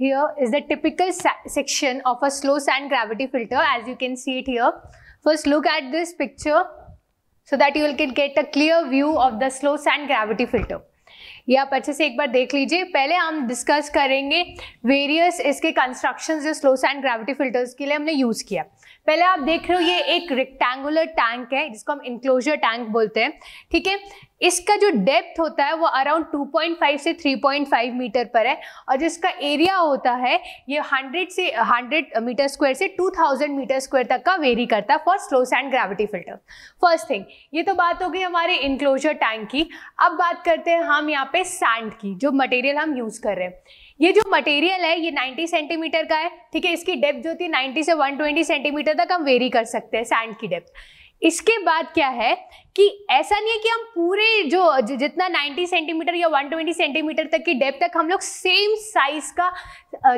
Here is the typical section of a slow sand gravity filter as you can see it here. First look at this picture so that you will get a clear view of the slow sand gravity filter. ये आप अच्छे से एक बार देख लीजिए पहले हम discuss करेंगे वेरियस इसके कंस्ट्रक्शंस जो स्लो सैंड ग्रेविटी फिल्टर्स के लिए हमने यूज़ किया पहले आप देख रहे हो ये एक रेक्टेंगुलर टैंक है जिसको हम इंक्लोजर टैंक बोलते हैं ठीक है इसका जो डेप्थ होता है वो अराउंड 2.5 से 3.5 मीटर पर है और जिसका एरिया होता है ये 100 से 100 मीटर स्क्वायर से 2000 मीटर स्क्वायर तक का वेरी करता है for slow sand gravity filter first thing ये तो बात हो गई हमारे इंक्लोजर टैंक की अब बात करते हैं हम यहाँ पे सैंड की जो मटेरियल हम यूज़ कर रहे हैं ये जो मटेरियल है ये 90 सेंटीमीटर का है ठीक है इसकी डेप्थ जो थी 90 से 120 सेंटीमीटर तक हम वेरी कर सकते हैं सैंड की डेप्थ इसके बाद क्या है कि ऐसा नहीं है कि हम पूरे जो जितना 90 सेंटीमीटर या 120 सेंटीमीटर तक की डेप्थ तक हम लोग सेम साइज का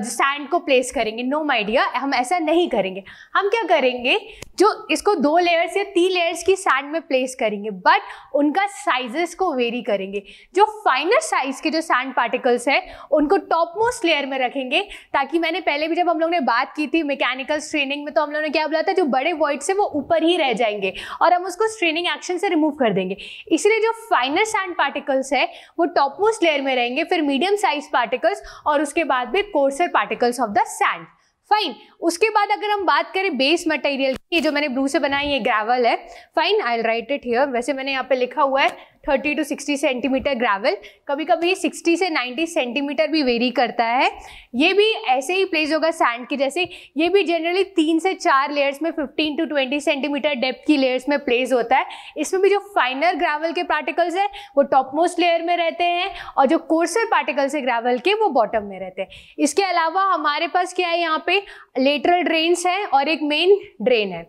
सैंड को प्लेस करेंगे नो माइडिया हम ऐसा नहीं करेंगे हम क्या करेंगे जो इसको दो लेयर्स या तीन लेयर्स की सैंड में प्लेस करेंगे बट उनका साइजेस को वेरी करेंगे जो फाइनर साइज के जो सैंड पार्टिकल्स हैं उनको टॉप मोस्ट लेयर में रखेंगे ताकि मैंने पहले भी जब हम लोग ने बात की थी मैकेनिकल स्ट्रेनिंग में तो हम लोगों ने क्या बोला था जो बड़े वॉइड्स से वो ऊपर ही रह जाएंगे और हम उसको स्ट्रेनिंग एक्शन से रिमूव कर देंगे इसलिए जो फाइनर सैंड पार्टिकल्स है वो टॉप मोस्ट लेयर में रहेंगे फिर मीडियम साइज पार्टिकल्स और उसके बाद भी coarser particles of the sand fine उसके बाद अगर हम बात करें बेस मटेरियल की जो मैंने ब्लू से बनाई है ग्रेवल है fine I write it here वैसे मैंने यहाँ पे लिखा हुआ है thirty to sixty centimetre gravel कभी कभी सिक्सटी से नाइन्टी सेंटीमीटर भी वेरी करता है ये भी ऐसे ही प्लेस होगा सैंड की जैसे ये भी जनरली तीन से चार लेयर्स में fifteen to twenty centimetre depth की लेयर्स में प्लेस होता है इसमें भी जो फाइनर ग्रेवल के पार्टिकल्स हैं वो टॉप मोस्ट लेयर में रहते हैं और जो कोर्सर पार्टिकल्स है ग्रेवल के वो बॉटम में रहते हैं इसके अलावा हमारे पास क्या है यहाँ पे लेटरल ड्रेन्स हैं और एक मेन ड्रेन है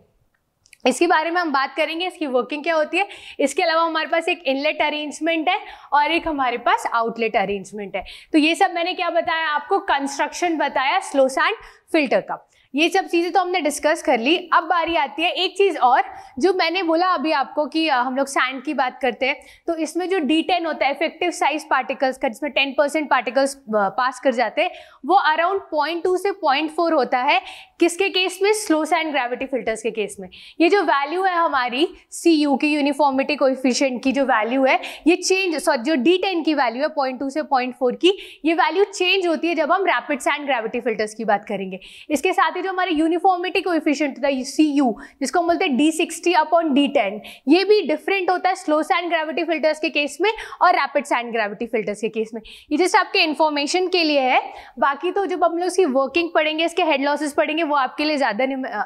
इसके बारे में हम बात करेंगे इसकी वर्किंग क्या होती है इसके अलावा हमारे पास एक इनलेट अरेंजमेंट है और एक हमारे पास आउटलेट अरेंजमेंट है तो ये सब मैंने क्या बताया आपको कंस्ट्रक्शन बताया स्लो सैंड फिल्टर का ये सब चीज़ें तो हमने डिस्कस कर ली अब बारी आती है एक चीज़ और जो मैंने बोला अभी आपको कि हम लोग सैंड की बात करते हैं तो इसमें जो डी टेन होता है इफेक्टिव साइज पार्टिकल्स का जिसमें टेन परसेंट पार्टिकल्स पास कर जाते हैं वो अराउंड पॉइंट टू से पॉइंट फोर होता है किसके केस में स्लो सैंड ग्रेविटी फिल्टर्स के केस में ये जो वैल्यू है हमारी सी यू की यूनिफॉर्मिटी इफिशेंट की जो वैल्यू है ये चेंज सॉरी जो डी टेन की वैल्यू है पॉइंट टू से पॉइंट फोर की ये वैल्यू चेंज होती है जब हम रैपिड सैंड ग्रेविटी फिल्टर्स की बात करेंगे इसके साथ ही जो हमारे यूनिफॉर्मिटी कोफिशियंट होता है सी यू जिसको हम बोलते हैं D sixty upon D ten ये भी डिफरेंट होता है स्लो सैंड ग्रेविटी फिल्टर्स के केस में और रैपिड सैंड ग्रेविटी फिल्टर्स के केस में ये जस्ट आपके इन्फॉर्मेशन के लिए है बाकी तो जब हम लोग इसकी वर्किंग पढ़ेंगे इसके हेड लॉसेस पढ़ेंगे वो आपके लिए ज़्यादा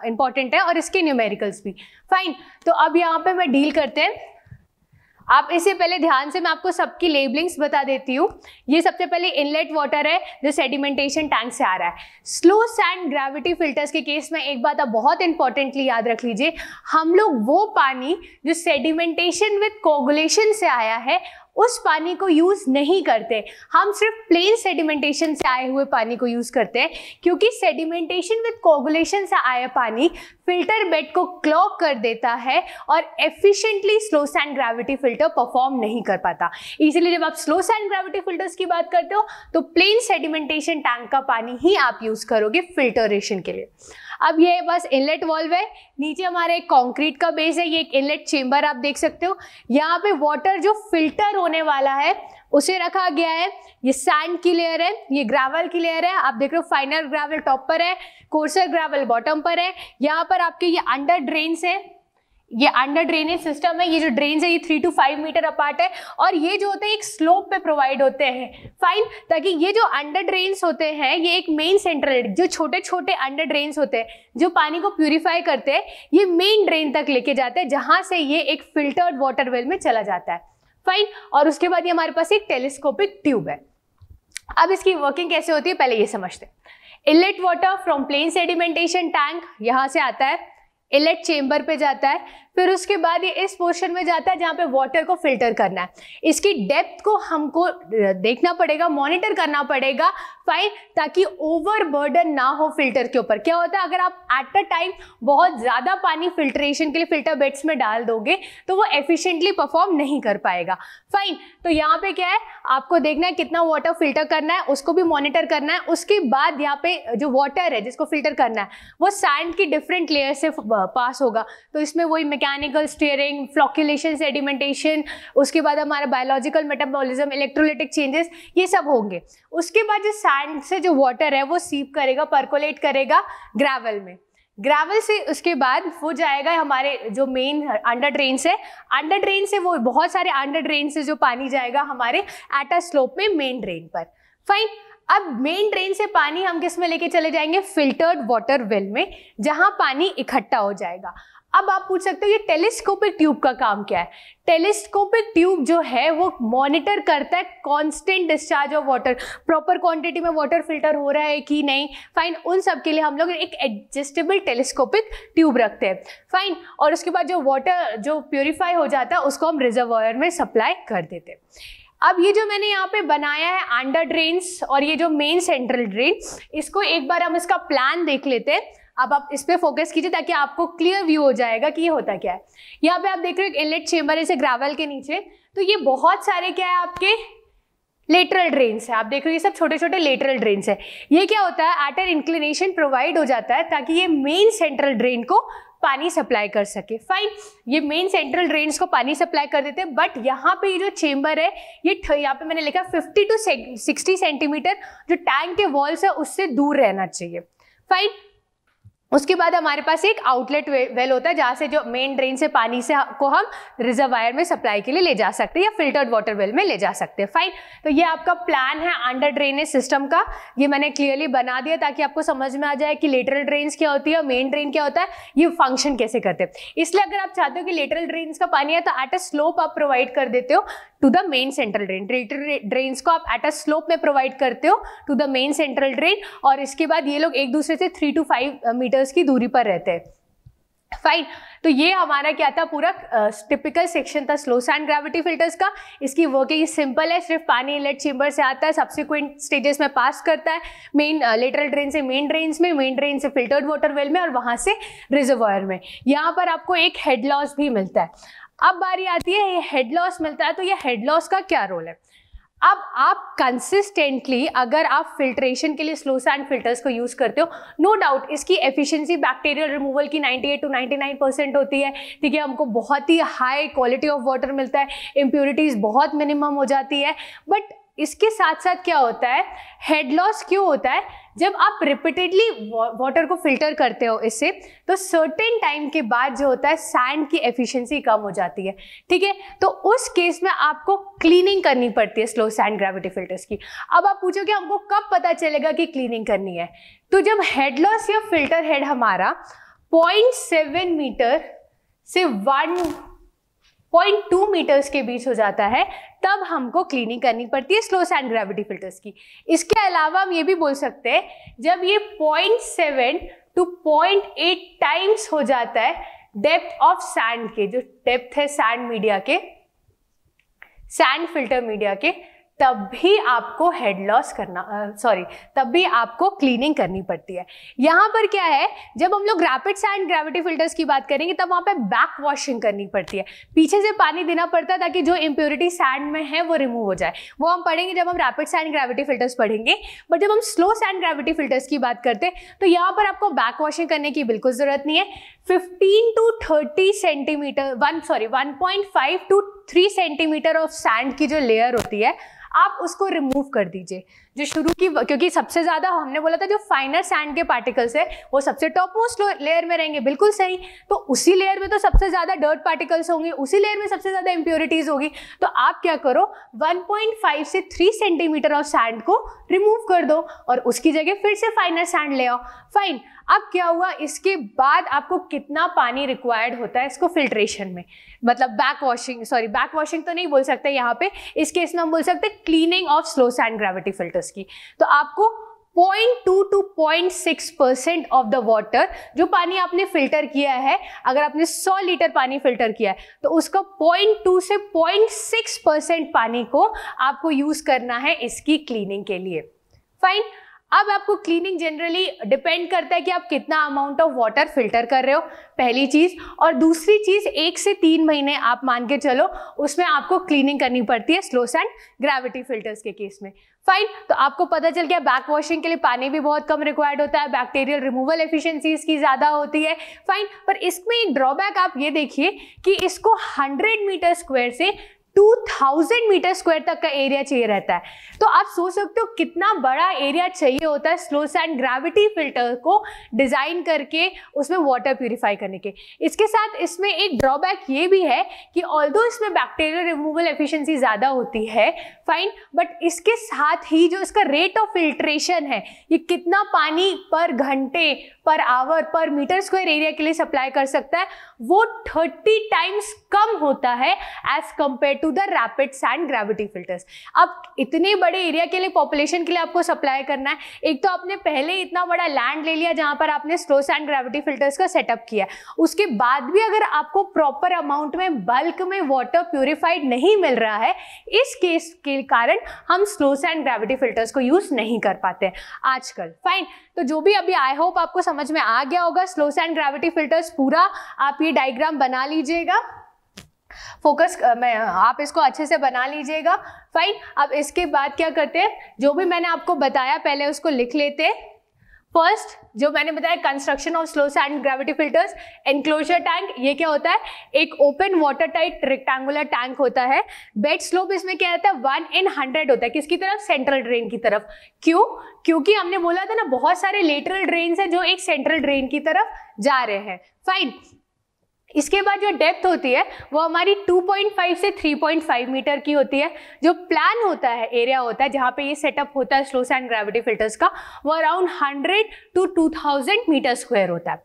इंपॉर्टेंट है और इसके न्यूमेरिकल्स भी फाइन तो अब यहाँ पर मैं डील करते हैं आप इससे पहले ध्यान से मैं आपको सबकी लेबलिंग्स बता देती हूँ ये सबसे पहले इनलेट वाटर है जो सेडिमेंटेशन टैंक से आ रहा है स्लो सैंड ग्रेविटी फिल्टर्स के केस में एक बात आप बहुत इंपॉर्टेंटली याद रख लीजिए हम लोग वो पानी जो सेडिमेंटेशन विथ कोगुलेशन से आया है उस पानी को यूज़ नहीं करते हम सिर्फ प्लेन सेडिमेंटेशन से आए हुए पानी को यूज़ करते हैं क्योंकि सेडिमेंटेशन विद कोगुलेशन से आया पानी फिल्टर बेड को क्लॉक कर देता है और efficiently slow sand gravity filter perform नहीं कर पाता इसीलिए जब आप स्लो सैंड ग्रेविटी फिल्टर्स की बात करते हो तो प्लेन सेडिमेंटेशन टैंक का पानी ही आप यूज़ करोगे फिल्टरेशन के लिए अब ये बस इनलेट वॉल्व है नीचे हमारे एक कॉन्क्रीट का बेस है ये एक इनलेट चेम्बर आप देख सकते हो यहाँ पे वाटर जो फिल्टर होने वाला है उसे रखा गया है ये सैंड की लेयर है ये ग्रावल की लेयर है आप देख रहे हो फाइनल ग्रावल टॉप पर है कोर्सर ग्रावल बॉटम पर है यहाँ पर आपके ये अंडर ड्रेन्स है ये अंडर ड्रेनेज सिस्टम है ये जो ड्रेन है ये three to five metre apart है और ये जो होते हैं एक स्लोप पे प्रोवाइड होते हैं फाइन ताकि ये जो अंडर ड्रेन्स होते हैं ये एक मेन सेंट्रल जो छोटे छोटे अंडर ड्रेन्स होते हैं जो पानी को प्यूरिफाई करते हैं ये मेन ड्रेन तक लेके जाते हैं जहां से ये एक फिल्टर्ड वाटर वेल में चला जाता है फाइन और उसके बाद ये हमारे पास एक टेलीस्कोपिक ट्यूब है अब इसकी वर्किंग कैसे होती है पहले ये समझते हैं inlet water from plain sedimentation tank यहाँ से आता है इलेट चेम्बर पे जाता है फिर उसके बाद ये इस पोर्शन में जाता है जहाँ पे वाटर को फिल्टर करना है इसकी डेप्थ को हमको देखना पड़ेगा मॉनिटर करना पड़ेगा फाइन ताकि ओवरबर्डन ना हो फिल्टर के ऊपर क्या होता है अगर आप एट अ टाइम बहुत ज़्यादा पानी फिल्ट्रेशन के लिए फिल्टर बेड्स में डाल दोगे तो वो एफिशिएंटली परफॉर्म नहीं कर पाएगा फाइन तो यहाँ पे क्या है आपको देखना है कितना वाटर फिल्टर करना है उसको भी मॉनिटर करना है उसके बाद यहाँ पे जो वाटर है जिसको फिल्टर करना है वो सैंड की डिफरेंट लेयर से पास होगा तो इसमें वही मैके मैकेनिकल स्टेयरिंग फ्लॉक्यूलेशन सेडिमेंटेशन उसके बाद हमारा बायोलॉजिकल मेटाबॉलिज्म इलेक्ट्रोलाइटिक चेंजेस ये सब होंगे उसके बाद जो सैंड से जो वाटर है वो सीप करेगा परकोलेट करेगा ग्रेवल में ग्रेवल से उसके बाद वो जाएगा हमारे जो मेन अंडर ड्रेन से अंडर ड्रेन से वो बहुत सारे अंडर ड्रेन से जो पानी जाएगा हमारे एट अ स्लोप में मेन ड्रेन पर फाइन अब मेन ड्रेन से पानी हम किस में लेके चले जाएंगे फिल्टर्ड वाटर वेल में जहां पानी इकट्ठा हो जाएगा अब आप पूछ सकते हो ये टेलीस्कोपिक ट्यूब का काम क्या है टेलीस्कोपिक ट्यूब जो है वो मॉनिटर करता है constant discharge of water proper quantity में वाटर फिल्टर हो रहा है कि नहीं फाइन उन सब के लिए हम लोग एक एडजस्टेबल टेलीस्कोपिक ट्यूब रखते हैं फाइन और उसके बाद जो वाटर जो प्योरीफाई हो जाता है उसको हम रिजर्वायर में सप्लाई कर देते हैं अब ये जो मैंने यहाँ पे बनाया है अंडर ड्रेन्स और ये जो मेन सेंट्रल ड्रेन इसको एक बार हम इसका प्लान देख लेते हैं अब आप इस पर फोकस कीजिए ताकि आपको क्लियर व्यू हो जाएगा कि ये होता क्या है यहाँ पे आप देख रहे हो इनलेट चेम्बर है ग्रेवल के नीचे तो ये बहुत सारे क्या है आपके लेटरल ड्रेन्स है आप देख रहे हो ये सब छोटे छोटे लेटरल ड्रेन्स है ये क्या होता है एट एन इंक्लिनेशन प्रोवाइड हो जाता है ताकि ये मेन सेंट्रल ड्रेन को पानी सप्लाई कर सके फाइन ये मेन सेंट्रल ड्रेन्स को पानी सप्लाई कर देते हैं बट यहाँ पे ये जो चेम्बर है ये यहाँ पे मैंने लिखा 50 टू 60 सेंटीमीटर जो टैंक के वॉल्स है उससे दूर रहना चाहिए फाइन उसके बाद हमारे पास एक आउटलेट वेल होता है जहाँ से जो मेन ड्रेन से पानी से को हम रिजर्वायर में सप्लाई के लिए ले जा सकते हैं या फिल्टर्ड वाटर वेल में ले जा सकते हैं फाइन तो ये आपका प्लान है अंडर ड्रेनेज सिस्टम का ये मैंने क्लियरली बना दिया ताकि आपको समझ में आ जाए कि लेटरल ड्रेन्स क्या होती है और मेन ड्रेन क्या होता है ये फंक्शन कैसे करते हैं इसलिए अगर आप चाहते हो कि लेटरल ड्रेन्स का पानी है तो एट अ स्लोप आप प्रोवाइड कर देते हो to the main central drain drain को आप एट अ स्लोप में प्रोवाइड करते हो to the main central drain और इसके बाद ये लोग एक दूसरे से थ्री टू फाइव मीटर्स की दूरी पर रहते हैं फाइन तो ये हमारा क्या था पूरा टिपिकल uh, सेक्शन था स्लो सैंड ग्रेविटी फिल्टर्स का इसकी वर्किंग सिंपल है सिर्फ पानी इनलेट चेंबर से आता है सब्सिक्वेंट स्टेजेस में पास करता है मेन लेटरल ड्रेन से मेन ड्रेन में मेन ड्रेन से फिल्टर्ड वाटर वेल में और वहाँ से रिजर्वायर में यहाँ पर आपको एक हेड लॉस भी मिलता है अब बारी आती है ये हेड लॉस मिलता है तो ये हेड लॉस का क्या रोल है अब आप कंसिस्टेंटली अगर आप फिल्ट्रेशन के लिए स्लो सैंड फिल्टर्स को यूज़ करते हो नो no डाउट इसकी एफिशिएंसी बैक्टीरियल रिमूवल की 98 टू 99 परसेंट होती है ठीक है हमको बहुत ही हाई क्वालिटी ऑफ वाटर मिलता है इम्प्योरिटीज़ बहुत मिनिमम हो जाती है बट इसके साथ साथ क्या होता है हेड लॉस क्यों होता है जब आप रिपीटेडली वाटर को फिल्टर करते हो इससे तो सर्टेन टाइम के बाद जो होता है सैंड की एफिशिएंसी कम हो जाती है ठीक है तो उस केस में आपको क्लीनिंग करनी पड़ती है स्लो सैंड ग्रेविटी फिल्टर्स की अब आप पूछोगे हमको कब पता चलेगा कि क्लीनिंग करनी है तो जब हेड लॉस या फिल्टर हेड हमारा पॉइंट मीटर से वन 0.2 मीटर्स के बीच हो जाता है तब हमको क्लीनिंग करनी पड़ती है स्लो सैंड ग्रेविटी फिल्टर्स की इसके अलावा हम ये भी बोल सकते हैं जब ये 0.7 टू 0.8 टाइम्स हो जाता है डेप्थ ऑफ सैंड के जो डेप्थ है सैंड मीडिया के सैंड फिल्टर मीडिया के तब भी आपको हेड लॉस करना सॉरी तब भी आपको क्लीनिंग करनी पड़ती है यहाँ पर क्या है जब हम लोग रैपिड सैंड ग्रेविटी फिल्टर्स की बात करेंगे तब वहाँ पे बैक वॉशिंग करनी पड़ती है पीछे से पानी देना पड़ता है ताकि जो इम्प्योरिटी सैंड में है वो रिमूव हो जाए वो हम पढ़ेंगे जब हम रैपिड सैंड ग्रेविटी फिल्टर्स पढ़ेंगे बट जब हम स्लो सैंड ग्रेविटी फिल्टर्स की बात करते हैं तो यहाँ पर आपको बैक वॉशिंग करने की बिल्कुल ज़रूरत नहीं है fifteen to thirty centimetre one sorry one point five to three centimetre of sand की जो लेयर होती है आप उसको रिमूव कर दीजिए जो शुरू की क्योंकि सबसे ज़्यादा हमने बोला था जो फाइनर सैंड के पार्टिकल्स है वो सबसे टॉप मोस्ट लेयर में रहेंगे बिल्कुल सही तो उसी लेयर में तो सबसे ज़्यादा डर्ट पार्टिकल्स होंगे उसी लेयर में सबसे ज़्यादा इम्प्योरिटीज़ होगी तो आप क्या करो 1.5 से 3 सेंटीमीटर ऑफ सैंड को रिमूव कर दो और उसकी जगह फिर से फाइनर सैंड ले आओ फाइन अब क्या हुआ इसके बाद आपको कितना पानी रिक्वायर्ड होता है इसको फिल्ट्रेशन में मतलब backwashing sorry backwashing तो नहीं बोल सकते यहाँ पे इस केस में हम बोल सकते cleaning of slow sand gravity filters litres की तो आपको 0.2 to 0.6 percent of the water जो पानी आपने फिल्टर किया है अगर आपने 100 लीटर पानी फिल्टर किया है तो उसका 0.2 से 0.6 परसेंट पानी को आपको यूज करना है इसकी क्लीनिंग के लिए फाइन अब आपको क्लीनिंग जनरली डिपेंड करता है कि आप कितना अमाउंट ऑफ वाटर फिल्टर कर रहे हो पहली चीज़ और दूसरी चीज़ एक से तीन महीने आप मान के चलो उसमें आपको क्लीनिंग करनी पड़ती है स्लो एंड ग्रेविटी फिल्टर्स के केस में फाइन तो आपको पता चल गया बैक वॉशिंग के लिए पानी भी बहुत कम रिक्वायर्ड होता है बैक्टीरियल रिमूवल एफिशिएंसीज की ज़्यादा होती है फाइन पर इसमें एक ड्रॉबैक आप ये देखिए कि इसको 100 मीटर स्क्वायर से 2000 मीटर स्क्वायर तक का एरिया चाहिए रहता है तो आप सोच सकते हो कितना बड़ा एरिया चाहिए होता है स्लो सैंड ग्रेविटी फिल्टर को डिज़ाइन करके उसमें वाटर प्यूरिफाई करने के इसके साथ इसमें एक ड्रॉबैक ये भी है कि ऑल इसमें बैक्टीरियल रिमूवल एफिशिएंसी ज़्यादा होती है फाइन बट इसके साथ ही जो इसका रेट ऑफ फिल्ट्रेशन है ये कितना पानी पर घंटे पर hour per metre square area के लिए सप्लाई कर सकता है वो थर्टी टाइम्स कम होता है as compare to to the rapid sand gravity filters अब इतने बड़े एरिया के लिए पॉपुलेशन के लिए आपको सप्लाई करना है एक तो आपने पहले इतना बड़ा लैंड ले लिया जहां पर आपने स्लो सैंड ग्रेविटी फिल्टर्स का सेटअप किया उसके बाद भी अगर आपको प्रॉपर अमाउंट में बल्क में वाटर प्योरीफाइड नहीं मिल रहा है इस केस के कारण हम स्लो सैंड ग्रेविटी फिल्टर्स को यूज़ नहीं कर पाते आजकल फाइन तो जो भी अभी आई होप आपको समझ में आ गया होगा स्लो सैंड ग्रेविटी फिल्टर्स पूरा आप ये डायग्राम बना लीजिएगा फोकस मैं आप इसको अच्छे से बना लीजिएगा फाइन अब इसके बाद क्या करते हैं जो भी मैंने आपको बताया पहले उसको लिख लेते हैं फर्स्ट जो मैंने बताया construction of slow sand gravity filters enclosure tank ये क्या होता है एक open water tight rectangular tank होता है बेड स्लोप इसमें क्या रहता है वन इन हंड्रेड होता है किसकी तरफ सेंट्रल ड्रेन की तरफ क्यों क्योंकि हमने बोला था ना बहुत सारे लेटरल ड्रेन है जो एक सेंट्रल ड्रेन की तरफ जा रहे हैं फाइन इसके बाद जो डेप्थ होती है वो हमारी 2.5 से 3.5 मीटर की होती है जो प्लान होता है एरिया होता है जहाँ पे ये सेटअप होता है स्लो सैंड ग्रेविटी फिल्टर्स का वो अराउंड 100 टू 2000 मीटर स्क्वायर होता है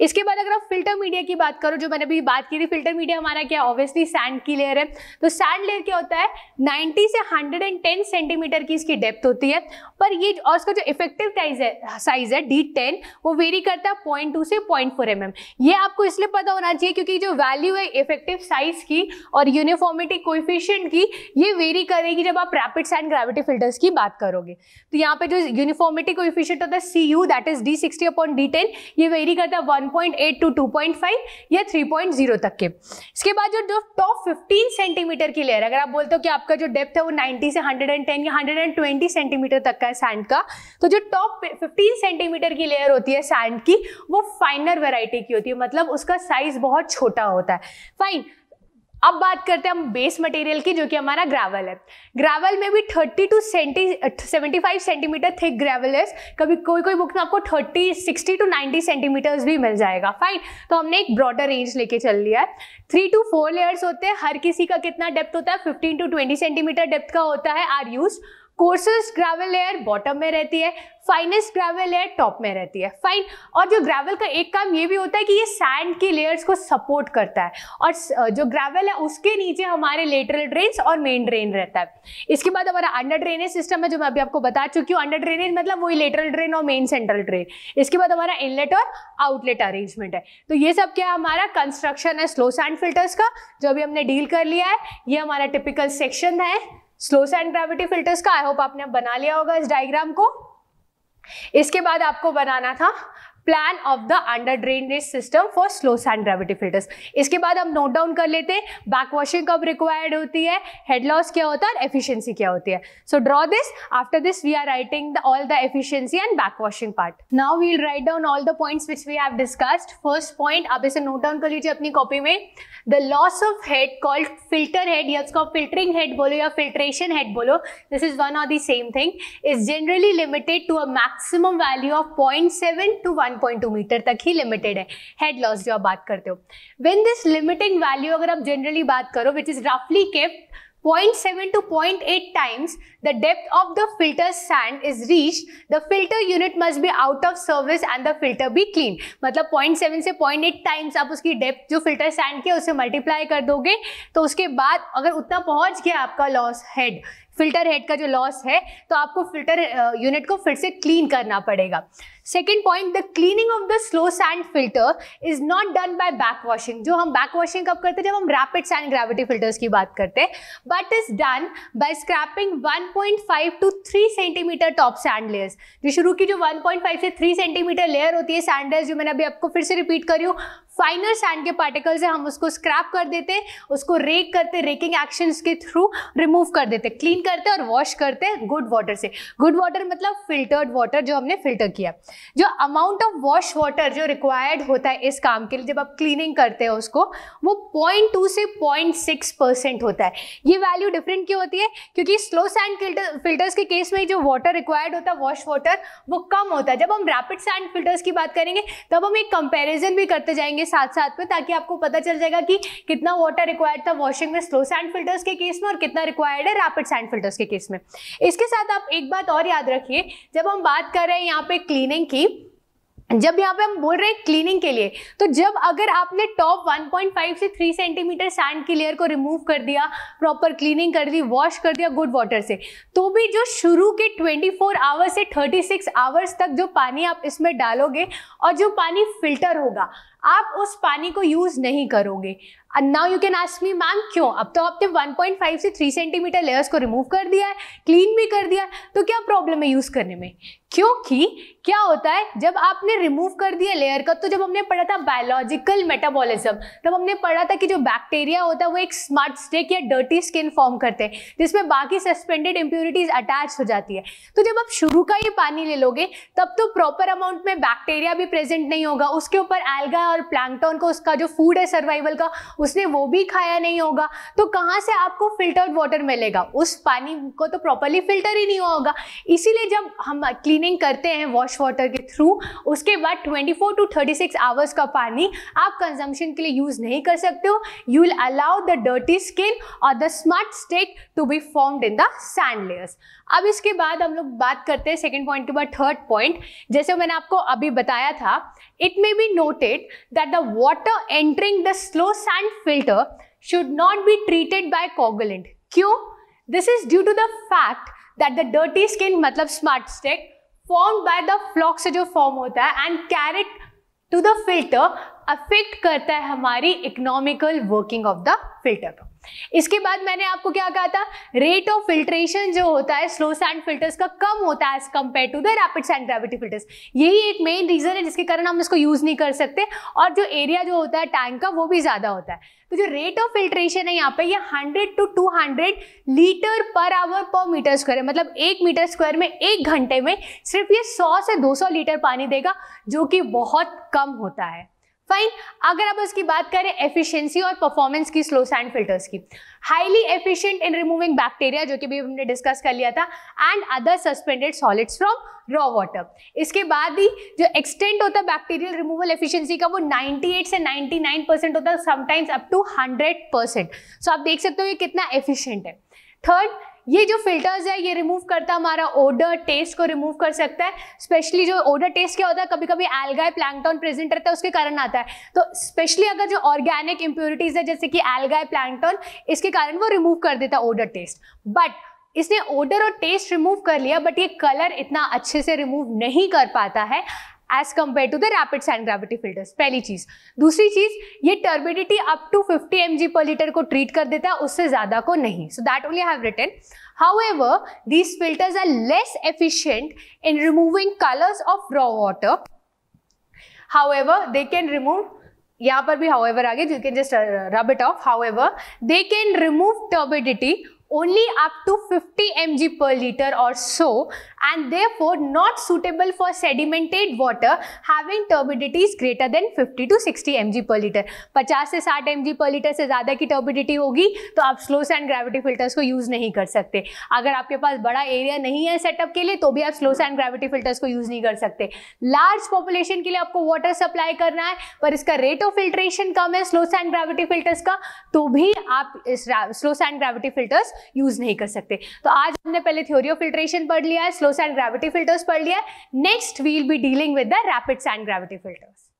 इसके बाद अगर आप फिल्टर मीडिया की बात करो जो मैंने अभी बात की थी फिल्टर मीडिया हमारा क्या ऑब्वियसली सैंड की लेयर है तो सैंड लेयर क्या होता है 90 से 110 सेंटीमीटर की इसकी डेप्थ होती है पर ये और इसका जो इफेक्टिव साइज है साइज है डी टेन वो वेरी करता है पॉइंट टू से पॉइंट फोर एम ये आपको इसलिए पता होना चाहिए क्योंकि जो वैल्यू है इफेक्टिव साइज की और यूनिफॉर्मिटी कोइफिशियंट की ये वेरी करेगी जब आप रैपिड सैंड ग्रेविटी फिल्टर्स की बात करोगे तो यहाँ पे जो यूनिफॉर्मिटी कोइफिशियंट होता है C U that is D sixty upon D ten ये वेरी करता है वन 1.8 टू 2.5 या 3.0 तक के इसके बाद जो जो टॉप 15 सेंटीमीटर की लेयर अगर आप बोलते हो कि आपका जो डेप्थ है वो 90 से 110 या 120 सेंटीमीटर तक का है सैंड का तो जो टॉप 15 सेंटीमीटर की लेयर होती है सैंड की वो फाइनर वेराइटी की होती है मतलब उसका साइज बहुत छोटा होता है फाइन अब बात करते हैं हम बेस मटेरियल की जो कि हमारा ग्रेवल है ग्रेवल में भी 30 टू सेंटी seventy five centimetre thick gravel है कभी कोई कोई बुक में आपको 30 60 टू 90 सेंटीमीटर्स भी मिल जाएगा फाइन तो हमने एक ब्रॉडर रेंज लेके चल लिया है थ्री टू फोर लेयर्स होते हैं हर किसी का कितना डेप्थ होता है fifteen to twenty centimetre depth का होता है are use courses gravel layer bottom में रहती है फाइनेस्ट ग्रेवल लेयर टॉप में रहती है फाइन और जो ग्रेवल का एक काम ये भी होता है कि ये सैंड की लेयर्स को सपोर्ट करता है और जो ग्रेवल है उसके नीचे हमारे लेटरल ड्रेन और मेन ड्रेन रहता है इसके बाद हमारा अंडर ड्रेनेज सिस्टम है जो मैं अभी आपको बता चुकी हूँ अंडर ड्रेनेज मतलब वही लेटरल ड्रेन और मेन सेंट्रल ड्रेन इसके बाद हमारा इनलेट और आउटलेट अरेंजमेंट है तो ये सब क्या हमारा कंस्ट्रक्शन है स्लो सैंड फिल्टर्स का जो अभी हमने डील कर लिया है ये हमारा टिपिकल सेक्शन है स्लो सैंड ग्रेविटी फिल्टर्स का आई होप आपने बना लिया होगा इस डायग्राम को इसके बाद आपको बनाना था plan of the under drainage system for slow sand gravity filters इसके बाद हम नोट डाउन कर लेते हैं बैकवॉशिंग कब रिक्वायर्ड होती है हेड लॉस क्या होता है और एफिशियंसी क्या होती है so draw this after this we are writing all the efficiency and backwashing part now we'll write down all the points which we have discussed first point आप इसे नोट डाउन कर लीजिए अपनी कॉपी में the loss of head called filter head या उसको filtering head बोलो या फिल्ट्रेशन हेड बोलो this is one of the same thing is generally limited to a maximum value of point seven to one 1.2 metre तक ही limited है head loss जो आप बात करते हो वेन दिस लिमिटिंग वैल्यू अगर आप जनरली बात करो विच इज रफली kept 0.7 to 0.8 times the depth of the filter sand is reached, the filter unit must be out of service and the filter be clean. मतलब 0.7 से 0.8 times आप उसकी depth जो filter sand की है उसे multiply कर दोगे तो उसके बाद अगर उतना पहुंच गया आपका loss head फिल्टर हेड का जो लॉस है तो आपको फिल्टर यूनिट को फिर से क्लीन करना पड़ेगा second point the cleaning of the slow sand filter is not done by backwashing जो हम बैक वॉशिंग कब करते हैं जब हम रैपिड सैंड ग्रेविटी फिल्टर्स की बात करते हैं but is done by scraping 1.5 to 3 centimetre top sand layers जो शुरू की जो 1.5 से 3 सेंटीमीटर लेयर होती है सैंड जो मैंने अभी आपको फिर से रिपीट करी हूँ फाइनल सैंड के पार्टिकल से हम उसको स्क्रैप कर देते उसको रेक करते रेकिंग एक्शन के थ्रू रिमूव कर देते क्लीन करते और वॉश करते गुड वाटर से गुड वाटर मतलब फिल्टर्ड वाटर जो हमने फिल्टर किया जो अमाउंट ऑफ वॉश वाटर जो रिक्वायर्ड होता है इस काम के लिए जब आप क्लीनिंग करते हैं उसको वो पॉइंट टू से पॉइंट सिक्स परसेंट होता है ये वैल्यू डिफरेंट क्यों होती है क्योंकि स्लो सैंड फिल्टर्स के केस में जो वाटर रिक्वायर्ड होता है वॉश वाटर वो कम होता है जब हम रैपिड सैंड फिल्टर्स की बात करेंगे तब हम एक कंपेरिजन भी करते जाएंगे जाएंगे साथ साथ में ताकि आपको पता चल जाएगा कि कितना वाटर रिक्वायर्ड था वॉशिंग में स्लो सैंड फिल्टर्स के केस में और कितना रिक्वायर्ड है रैपिड सैंड फिल्टर्स के केस में इसके साथ आप एक बात और याद रखिए जब हम बात कर रहे हैं यहाँ पे क्लीनिंग की जब यहाँ पे हम बोल रहे हैं क्लीनिंग के लिए तो जब अगर आपने टॉप 1.5 से 3 सेंटीमीटर सैंड की लेयर को रिमूव कर दिया प्रॉपर क्लीनिंग कर दी वॉश कर दिया गुड वाटर से तो भी जो शुरू के 24 फोर आवर्स से 36 सिक्स आवर्स तक जो पानी आप इसमें डालोगे और जो पानी फिल्टर होगा आप उस पानी को यूज़ नहीं करोगे now you can ask me ma'am क्यों अब तो आपने 1.5 से 3 सेंटीमीटर लेयर्स को रिमूव कर दिया है क्लीन भी कर दिया तो क्या प्रॉब्लम है यूज़ करने में क्योंकि क्या होता है जब आपने रिमूव कर दिया लेयर का तो जब हमने पढ़ा था बायोलॉजिकल मेटाबॉलिज्म तब हमने पढ़ा था कि जो बैक्टीरिया होता है वो एक स्मार्ट स्टेक या डर्टी स्किन फॉर्म करते हैं जिसमें बाकी सस्पेंडेड इम्प्योरिटीज अटैच हो जाती है तो जब आप शुरू का ये पानी ले लोगे तब तो प्रॉपर अमाउंट में बैक्टीरिया भी प्रेजेंट नहीं होगा उसके ऊपर एल्गा और प्लैंकटॉन को उसका जो फूड है सर्वाइवल का उसने वो भी खाया नहीं होगा तो कहाँ से आपको फिल्टर्ड वाटर मिलेगा उस पानी को तो प्रॉपरली फिल्टर ही नहीं हुआ होगा इसीलिए जब हम क्लीनिंग करते हैं वॉश वाटर के थ्रू उसके बाद 24 टू 36 आवर्स का पानी आप कंजम्पशन के लिए यूज़ नहीं कर सकते हो you will allow the dirty skin और the schmutzdecke to be formed in the sand layers अब इसके बाद हम लोग बात करते हैं सेकेंड पॉइंट के बाद थर्ड पॉइंट जैसे मैंने आपको अभी बताया था it may be noted that the water entering the slow sand filter should not be treated by coagulant क्यों this is due to the fact that the dirty skin मतलब schmutzdecke form by the floc से जो form होता है and carried to the filter affect करता है हमारी economical working of the filter का इसके बाद मैंने आपको क्या कहा था रेट ऑफ फिल्ट्रेशन जो होता है स्लो सैंड फिल्टर्स का कम होता है as compare to the rapid sand gravity filters यही एक मेन रीजन है जिसके कारण हम इसको यूज नहीं कर सकते और जो एरिया जो होता है टैंक का वो भी ज्यादा होता है तो जो रेट ऑफ फिल्ट्रेशन है यहाँ पे ये 100 to 200 litre per hour per metre square है मतलब एक मीटर स्क्वायर में एक घंटे में सिर्फ ये 100 से 200 लीटर पानी देगा जो कि बहुत कम होता है फाइन अगर अब उसकी बात करें एफिशिएंसी और परफॉर्मेंस की स्लो सैंड फिल्टर्स की highly efficient in removing bacteria जो कि भी हमने डिस्कस कर लिया था and other suspended solids from raw water इसके बाद ही जो एक्सटेंट होता है बैक्टीरियल रिमूवल एफिशिएंसी का वो 98 से 99 परसेंट होता है sometimes up to 100 percent so आप देख सकते हो ये कितना एफिशिएंट है थर्ड ये जो फिल्टर्स है ये रिमूव करता हमारा ओडर टेस्ट को रिमूव कर सकता है स्पेशली जो ओडर टेस्ट क्या होता है कभी कभी एलगाय प्लैंकटॉन प्रेजेंट रहता है उसके कारण आता है तो स्पेशली अगर जो ऑर्गेनिक इंप्योरिटीज है जैसे कि एल्गाई प्लैंकटॉन इसके कारण वो रिमूव कर देता है ओडर टेस्ट बट इसने ओडर और टेस्ट रिमूव कर लिया बट ये कलर इतना अच्छे से रिमूव नहीं कर पाता है as compare to the rapid sand gravity filters पहली चीज दूसरी चीज ये turbidity up to 50 M G per litre को ट्रीट कर देता है उससे ज्यादा को नहीं so that only have return however these filter are less efficient in removing colours of raw water however they can remove यहां पर भी हाउ एवर आगे just rub it off however they can remove turbidity only up to 50 mg per liter or so and therefore not suitable for sedimented water having turbidities greater than 50 to 60 G per litre 50 से 60 G per litre से ज़्यादा की turbidity होगी तो आप slow sand gravity filters को use नहीं कर सकते अगर आपके पास बड़ा एरिया नहीं है सेटअप के लिए तो भी आप स्लो सैंड ग्रेविटी फिल्टर्स को यूज़ नहीं कर सकते लार्ज पॉपुलेशन के लिए आपको वाटर सप्लाई करना है पर इसका रेट ऑफ फिल्ट्रेशन कम है स्लो सैंड ग्रेविटी फिल्टर्स का तो भी आप इस slow sand gravity filters use नहीं कर सकते तो आज हमने पहले थ्योरी ऑफ फिल्ट्रेशन पढ़ लिया है स्लो सैंड ग्रेविटी फिल्टर्स पढ़ लिया है next we'll be dealing with the rapid sand gravity filters